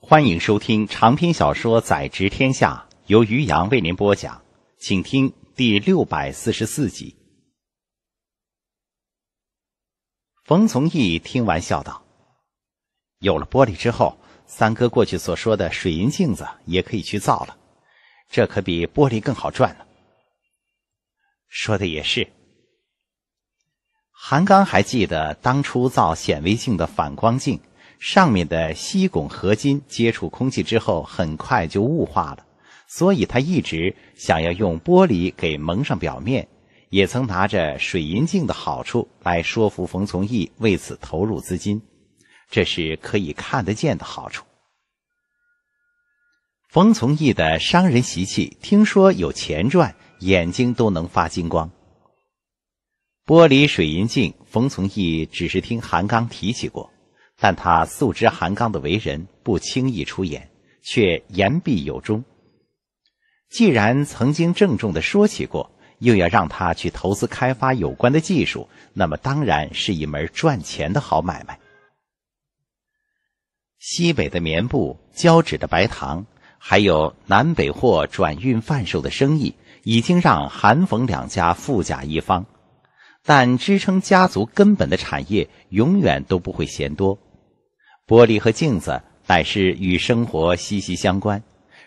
欢迎收听长篇小说《宰执天下》，由于洋为您播讲，请听第六百四十四集。冯从义听完笑道：“有了玻璃之后，三哥过去所说的水银镜子也可以去造了，这可比玻璃更好赚呢。”说的也是。韩刚还记得当初造显微镜的反光镜。上面的锡汞合金接触空气之后，很快就雾化了，所以他一直想要用玻璃给蒙上表面，也曾拿着水银镜的好处来说服冯从义为此投入资金，这是可以看得见的好处。冯从义的商人习气，听说有钱赚，眼睛都能发金光。玻璃水银镜，冯从义只是听韩刚提起过。但他素知韩刚的为人，不轻易出言，却言必有中。既然曾经郑重的说起过，又要让他去投资开发有关的技术，那么当然是一门赚钱的好买卖。西北的棉布、胶纸的白糖，还有南北货转运贩售的生意，已经让韩冯两家富甲一方。但支撑家族根本的产业，永远都不会嫌多。玻璃和镜子乃是与生活息息相关，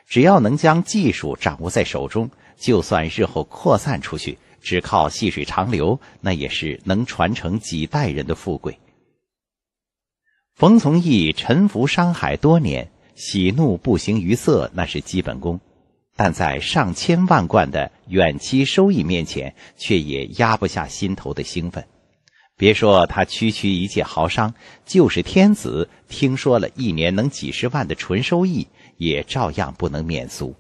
只要能将技术掌握在手中，就算日后扩散出去，只靠细水长流，那也是能传承几代人的富贵。冯从义沉浮商海多年，喜怒不形于色，那是基本功，但在上千万贯的远期收益面前，却也压不下心头的兴奋。别说他区区一介豪商，就是天子听说了一年能几十万的纯收益，也照样不能免俗。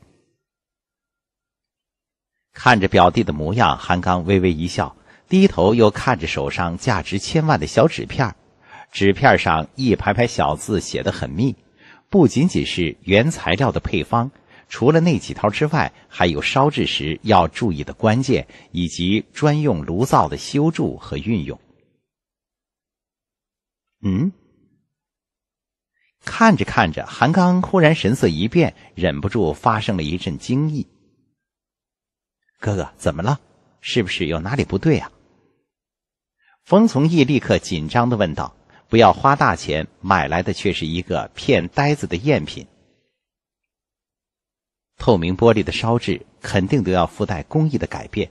看着表弟的模样，韩刚微微一笑，低头又看着手上价值千万的小纸片纸片上一排排小字写得很密，不仅仅是原材料的配方，除了那几套之外，还有烧制时要注意的关键，以及专用炉灶的修筑和运用。嗯，看着看着，韩刚忽然神色一变，忍不住发生了一阵惊异。“哥哥，怎么了？是不是有哪里不对啊？”冯从义立刻紧张的问道。“不要花大钱买来的，却是一个骗呆子的赝品。透明玻璃的烧制肯定都要附带工艺的改变，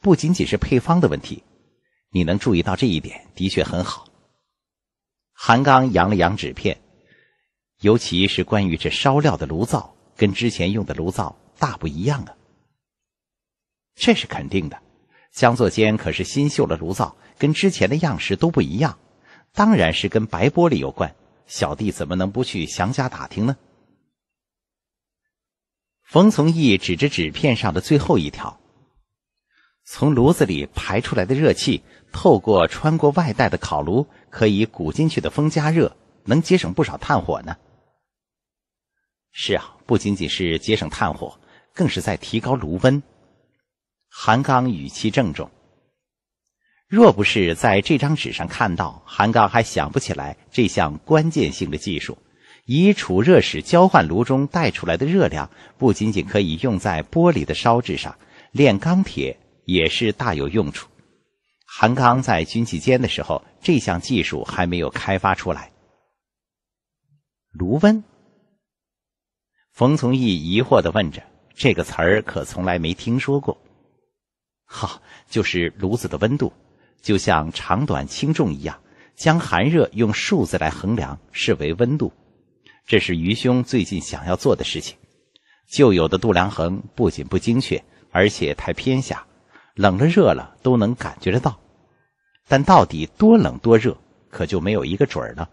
不仅仅是配方的问题。你能注意到这一点，的确很好。”韩刚扬了扬纸片，尤其是关于这烧料的炉灶，跟之前用的炉灶大不一样啊。这是肯定的，江作坚可是新绣了炉灶，跟之前的样式都不一样，当然是跟白玻璃有关。小弟怎么能不去详加打听呢？冯从义指着纸片上的最后一条，从炉子里排出来的热气，透过穿过外带的烤炉。可以鼓进去的风加热，能节省不少炭火呢。是啊，不仅仅是节省炭火，更是在提高炉温。韩刚语气郑重。若不是在这张纸上看到，韩刚还想不起来这项关键性的技术。以储热室交换炉中带出来的热量，不仅仅可以用在玻璃的烧制上，炼钢铁也是大有用处。韩刚在军器间的时候，这项技术还没有开发出来。炉温？冯从义疑惑的问着，这个词儿可从来没听说过。哈，就是炉子的温度，就像长短轻重一样，将寒热用数字来衡量，视为温度。这是愚兄最近想要做的事情。旧有的度量衡不仅不精确，而且太偏狭，冷了热了都能感觉得到。但到底多冷多热，可就没有一个准儿了。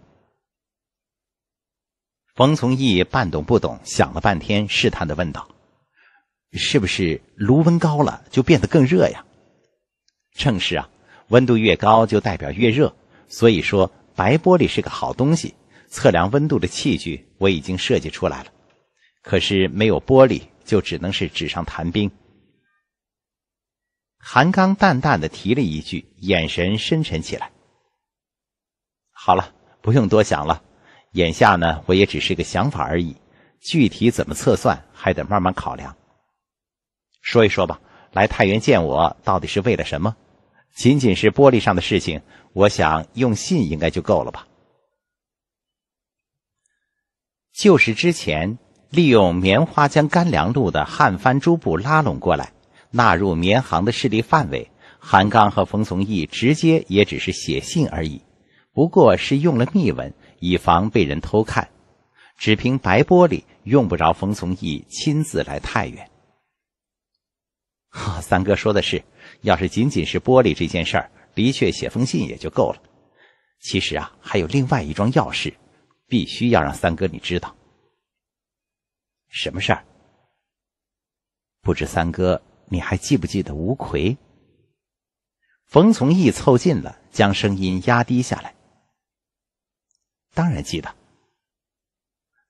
冯从义半懂不懂，想了半天，试探的问道：“是不是炉温高了就变得更热呀？”“正是啊，温度越高就代表越热，所以说白玻璃是个好东西。测量温度的器具我已经设计出来了，可是没有玻璃，就只能是纸上谈兵。”韩刚淡淡的提了一句，眼神深沉起来。好了，不用多想了。眼下呢，我也只是个想法而已，具体怎么测算，还得慢慢考量。说一说吧，来太原见我，到底是为了什么？仅仅是玻璃上的事情，我想用信应该就够了吧？就是之前利用棉花将干粮路的汉番诸部拉拢过来。纳入棉行的势力范围，韩刚和冯从义直接也只是写信而已，不过是用了密文，以防被人偷看。只凭白玻璃，用不着冯从义亲自来太原。哈，三哥说的是，要是仅仅是玻璃这件事儿，的确写封信也就够了。其实啊，还有另外一桩要事，必须要让三哥你知道。什么事儿？不知三哥。你还记不记得吴奎？冯从义凑近了，将声音压低下来。当然记得，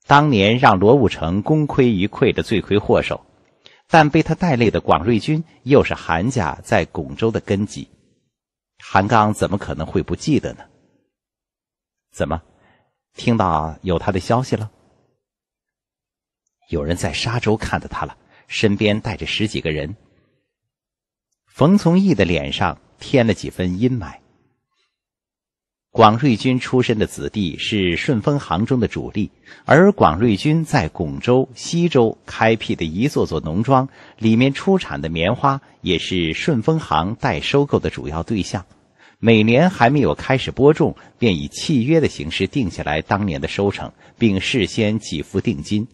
当年让罗武成功亏一篑的罪魁祸首，但被他带累的广瑞军又是韩家在巩州的根基，韩刚怎么可能会不记得呢？怎么，听到有他的消息了？有人在沙州看到他了，身边带着十几个人。冯从义的脸上添了几分阴霾。广瑞军出身的子弟是顺风行中的主力，而广瑞军在广州、西州开辟的一座座农庄里面出产的棉花，也是顺风行代收购的主要对象。每年还没有开始播种，便以契约的形式定下来当年的收成，并事先给付定金。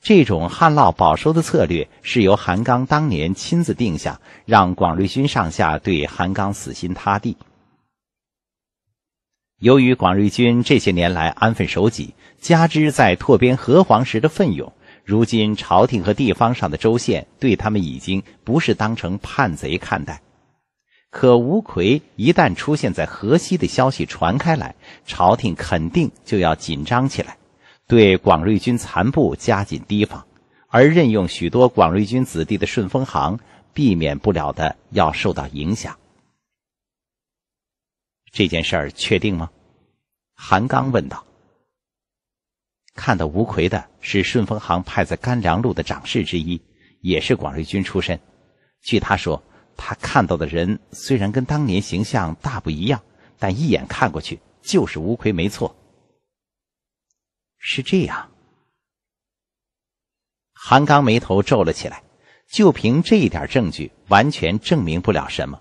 这种旱涝保收的策略是由韩刚当年亲自定下，让广瑞军上下对韩刚死心塌地。由于广瑞军这些年来安分守己，加之在拓边河湟时的奋勇，如今朝廷和地方上的州县对他们已经不是当成叛贼看待。可吴奎一旦出现在河西的消息传开来，朝廷肯定就要紧张起来。对广瑞军残部加紧提防，而任用许多广瑞军子弟的顺风行，避免不了的要受到影响。这件事儿确定吗？韩刚问道。看到吴奎的是顺风行派在甘凉路的长事之一，也是广瑞军出身。据他说，他看到的人虽然跟当年形象大不一样，但一眼看过去就是吴奎没错。是这样，韩刚眉头皱了起来。就凭这一点证据，完全证明不了什么。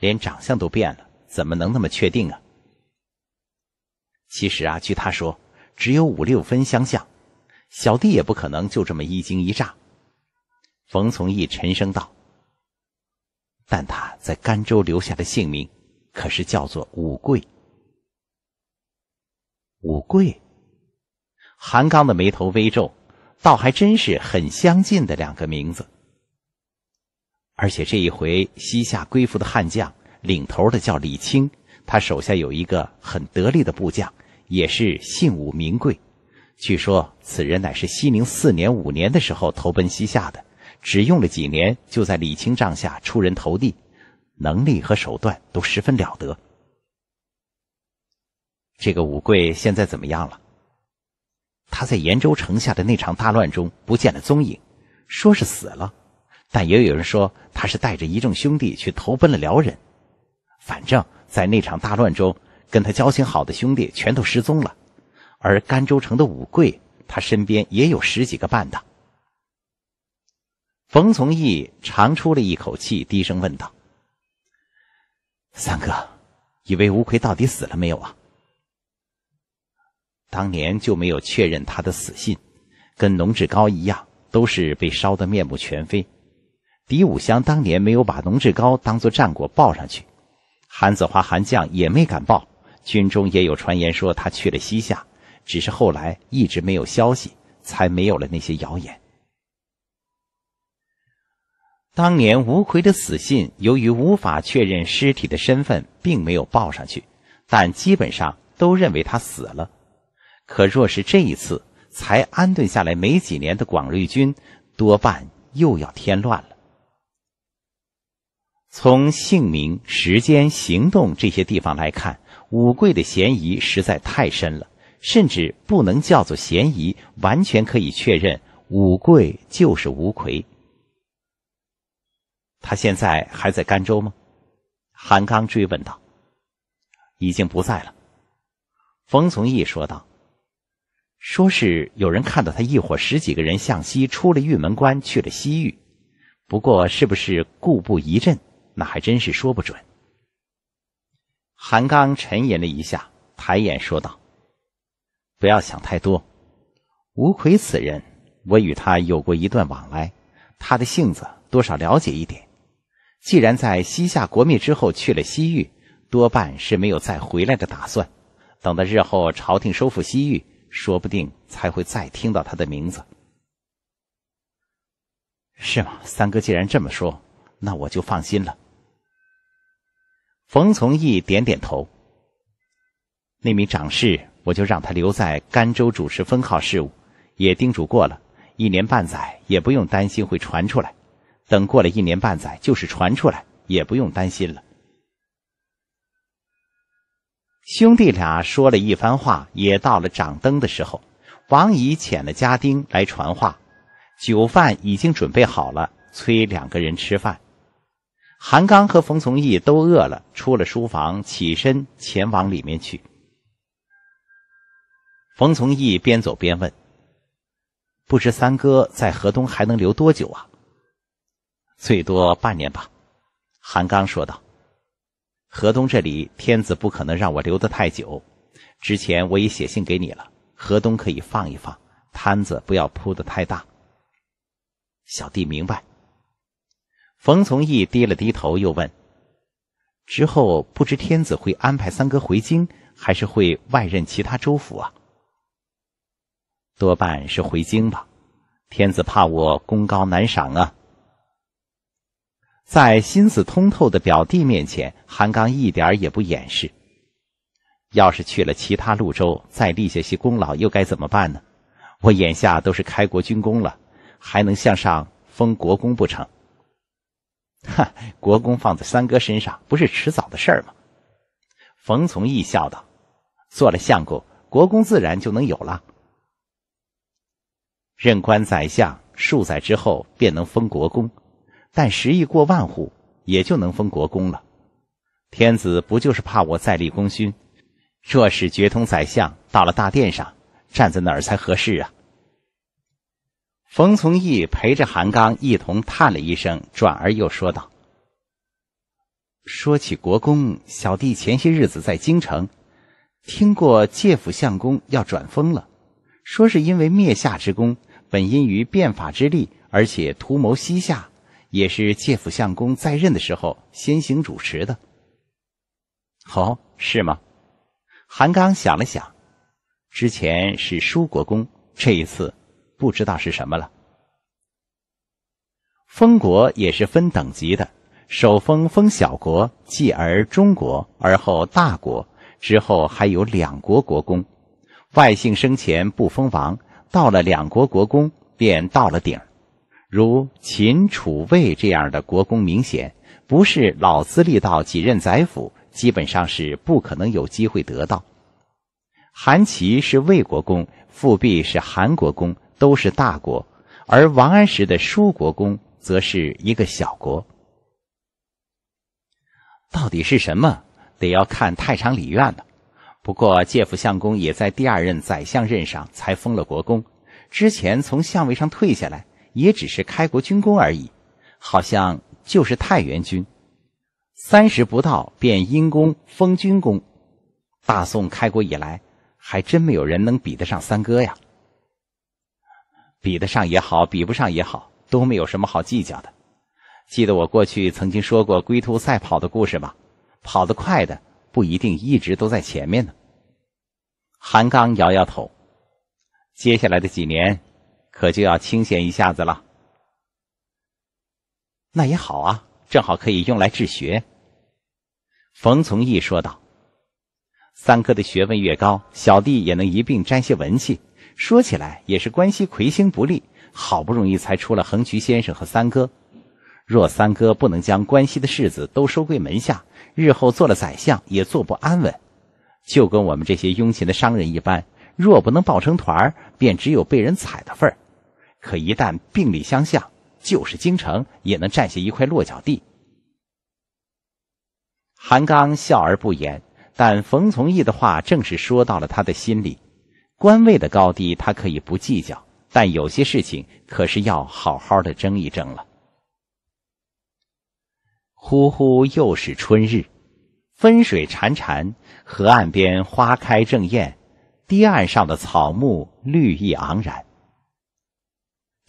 连长相都变了，怎么能那么确定啊？其实啊，据他说，只有五六分相像。小弟也不可能就这么一惊一乍。冯从义沉声道：“但他在甘州留下的姓名，可是叫做武贵。”武贵。韩刚的眉头微皱，倒还真是很相近的两个名字。而且这一回西夏归附的汉将领头的叫李清，他手下有一个很得力的部将，也是姓武名贵。据说此人乃是西宁四年、五年的时候投奔西夏的，只用了几年就在李清帐下出人头地，能力和手段都十分了得。这个武贵现在怎么样了？他在延州城下的那场大乱中不见了踪影，说是死了，但也有人说他是带着一众兄弟去投奔了辽人。反正，在那场大乱中，跟他交情好的兄弟全都失踪了，而甘州城的武贵，他身边也有十几个伴的。冯从义长出了一口气，低声问道：“三哥，以为吴奎到底死了没有啊？”当年就没有确认他的死讯，跟农志高一样，都是被烧得面目全非。狄武襄当年没有把农志高当作战果报上去，韩子华、韩将也没敢报。军中也有传言说他去了西夏，只是后来一直没有消息，才没有了那些谣言。当年吴奎的死信，由于无法确认尸体的身份，并没有报上去，但基本上都认为他死了。可若是这一次才安顿下来没几年的广瑞军，多半又要添乱了。从姓名、时间、行动这些地方来看，武贵的嫌疑实在太深了，甚至不能叫做嫌疑，完全可以确认武贵就是吴奎。他现在还在甘州吗？韩刚追问道。已经不在了，冯从义说道。说是有人看到他一伙十几个人向西出了玉门关去了西域，不过是不是故布疑阵，那还真是说不准。韩刚沉吟了一下，抬眼说道：“不要想太多。吴奎此人，我与他有过一段往来，他的性子多少了解一点。既然在西夏国灭之后去了西域，多半是没有再回来的打算。等到日后朝廷收复西域。”说不定才会再听到他的名字，是吗？三哥既然这么说，那我就放心了。冯从义点点头。那名掌事，我就让他留在甘州主持分号事务，也叮嘱过了，一年半载也不用担心会传出来。等过了一年半载，就是传出来，也不用担心了。兄弟俩说了一番话，也到了掌灯的时候。王姨遣了家丁来传话，酒饭已经准备好了，催两个人吃饭。韩刚和冯从义都饿了，出了书房，起身前往里面去。冯从义边走边问：“不知三哥在河东还能留多久啊？”“最多半年吧。”韩刚说道。河东这里，天子不可能让我留得太久。之前我已写信给你了，河东可以放一放，摊子不要铺得太大。小弟明白。冯从义低了低头，又问：“之后不知天子会安排三哥回京，还是会外任其他州府啊？”多半是回京吧，天子怕我功高难赏啊。在心思通透的表弟面前，韩刚一点也不掩饰。要是去了其他路州，再立下些功劳，又该怎么办呢？我眼下都是开国军功了，还能向上封国公不成？哈，国公放在三哥身上，不是迟早的事儿吗？冯从义笑道：“做了相公，国公自然就能有了。任官宰相数载之后，便能封国公。”但十亿过万户，也就能封国公了。天子不就是怕我再立功勋？若是绝通宰相到了大殿上，站在哪儿才合适啊？冯从义陪着韩刚一同叹了一声，转而又说道：“说起国公，小弟前些日子在京城，听过介府相公要转封了，说是因为灭夏之功，本因于变法之力，而且图谋西夏。”也是介甫相公在任的时候先行主持的，哦，是吗？韩刚想了想，之前是叔国公，这一次不知道是什么了。封国也是分等级的，首封封小国，继而中国，而后大国，之后还有两国国公。外姓生前不封王，到了两国国公便到了顶儿。如秦、楚、魏这样的国公，明显不是老资历到几任宰辅，基本上是不可能有机会得到。韩琦是魏国公，富弼是韩国公，都是大国，而王安石的舒国公则是一个小国。到底是什么，得要看太常礼院了。不过，介甫相公也在第二任宰相任上才封了国公，之前从相位上退下来。也只是开国军功而已，好像就是太原军，三十不到便因功封军功，大宋开国以来，还真没有人能比得上三哥呀。比得上也好，比不上也好，都没有什么好计较的。记得我过去曾经说过龟兔赛跑的故事吧？跑得快的不一定一直都在前面呢。韩刚摇摇头，接下来的几年。可就要清闲一下子了。那也好啊，正好可以用来治学。冯从义说道：“三哥的学问越高，小弟也能一并沾些文气。说起来也是关西魁星不利，好不容易才出了横渠先生和三哥。若三哥不能将关西的世子都收归门下，日后做了宰相也坐不安稳。就跟我们这些庸勤的商人一般，若不能抱成团，便只有被人踩的份儿。”可一旦并力相向，就是京城也能占下一块落脚地。韩刚笑而不言，但冯从义的话正是说到了他的心里。官位的高低，他可以不计较，但有些事情可是要好好的争一争了。呼呼，又是春日，分水潺潺，河岸边花开正艳，堤岸上的草木绿意盎然。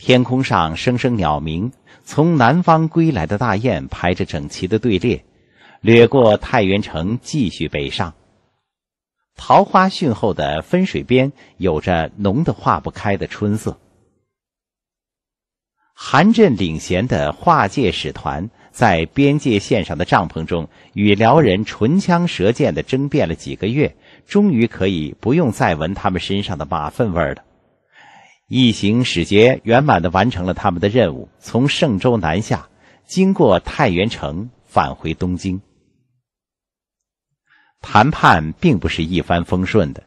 天空上，声声鸟鸣；从南方归来的大雁排着整齐的队列，掠过太原城，继续北上。桃花汛后的分水边，有着浓得化不开的春色。韩震领衔的化界使团，在边界线上的帐篷中，与辽人唇枪舌剑的争辩了几个月，终于可以不用再闻他们身上的马粪味儿了。一行使节圆满的完成了他们的任务，从嵊州南下，经过太原城，返回东京。谈判并不是一帆风顺的，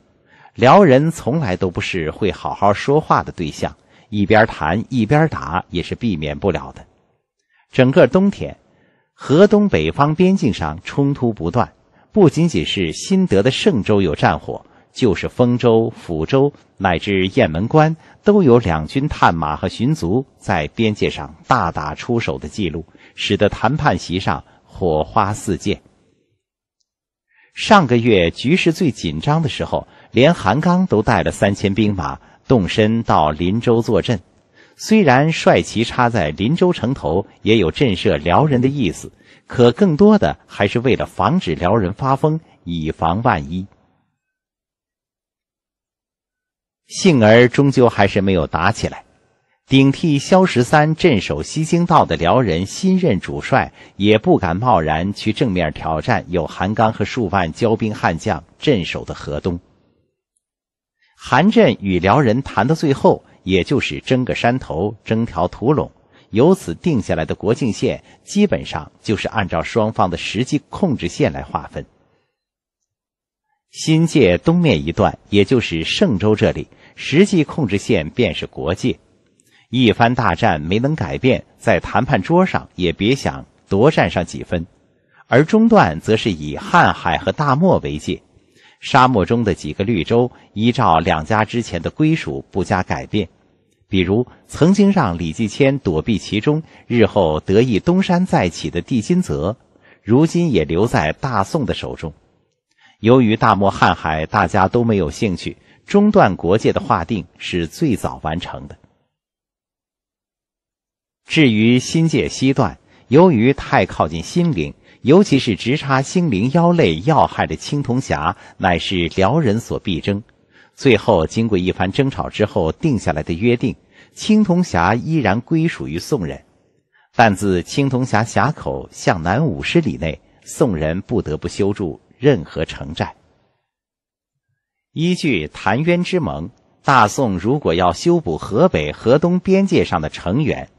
辽人从来都不是会好好说话的对象，一边谈一边打也是避免不了的。整个冬天，河东北方边境上冲突不断，不仅仅是新得的嵊州有战火。就是丰州、抚州乃至雁门关，都有两军探马和巡卒在边界上大打出手的记录，使得谈判席上火花四溅。上个月局势最紧张的时候，连韩刚都带了三千兵马动身到林州坐镇。虽然帅旗插在林州城头也有震慑辽人的意思，可更多的还是为了防止辽人发疯，以防万一。幸而终究还是没有打起来。顶替萧十三镇守西京道的辽人新任主帅也不敢贸然去正面挑战有韩刚和数万骄兵悍将镇守的河东。韩镇与辽人谈到最后，也就是争个山头、争条土垄，由此定下来的国境线基本上就是按照双方的实际控制线来划分。新界东面一段，也就是嵊州这里，实际控制线便是国界。一番大战没能改变，在谈判桌上也别想夺占上几分。而中段则是以瀚海和大漠为界，沙漠中的几个绿洲，依照两家之前的归属不加改变。比如曾经让李继迁躲避其中，日后得意东山再起的地金泽，如今也留在大宋的手中。由于大漠瀚海，大家都没有兴趣。中段国界的划定是最早完成的。至于新界西段，由于太靠近心陵，尤其是直插心陵腰肋要害的青铜峡，乃是辽人所必争。最后经过一番争吵之后，定下来的约定：青铜峡依然归属于宋人，但自青铜峡峡口向南五十里内，宋人不得不修筑。任何城寨，依据澶渊之盟，大宋如果要修补河北、河东边界上的城垣，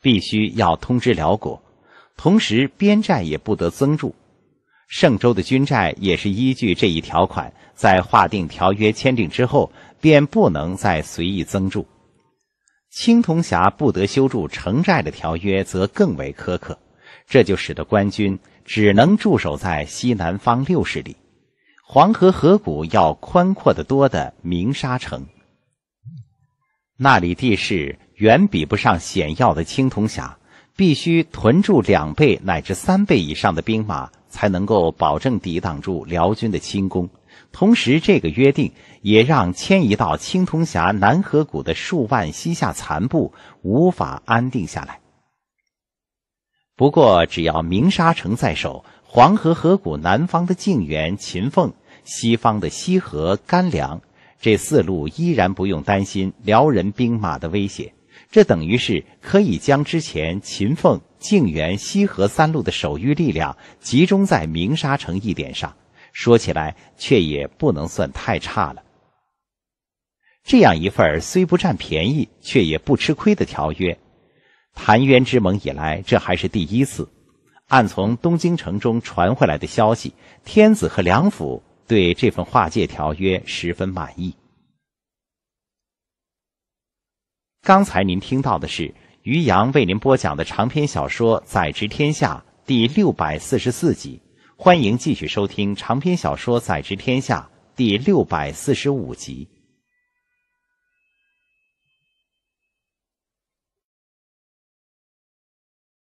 必须要通知辽国，同时边寨也不得增筑。嵊州的军寨也是依据这一条款，在划定条约签订之后，便不能再随意增筑。青铜峡不得修筑城寨的条约则更为苛刻，这就使得官军。只能驻守在西南方六十里、黄河河谷要宽阔得多的鸣沙城，那里地势远比不上险要的青铜峡，必须屯驻两倍乃至三倍以上的兵马，才能够保证抵挡住辽军的轻攻。同时，这个约定也让迁移到青铜峡南河谷的数万西夏残部无法安定下来。不过，只要鸣沙城在手，黄河河谷南方的靖远、秦凤，西方的西河、甘凉，这四路依然不用担心辽人兵马的威胁。这等于是可以将之前秦凤、靖远、西河三路的守御力量集中在鸣沙城一点上。说起来，却也不能算太差了。这样一份虽不占便宜，却也不吃亏的条约。澶渊之盟以来，这还是第一次。按从东京城中传回来的消息，天子和梁府对这份划界条约十分满意。刚才您听到的是于洋为您播讲的长篇小说《宰执天下》第六百四十四集，欢迎继续收听长篇小说《宰执天下》第六百四十五集。